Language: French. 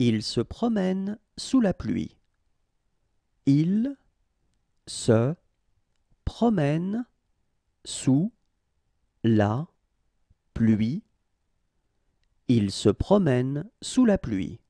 Il se promène sous la pluie. Il se promène sous la pluie. Il se promène sous la pluie.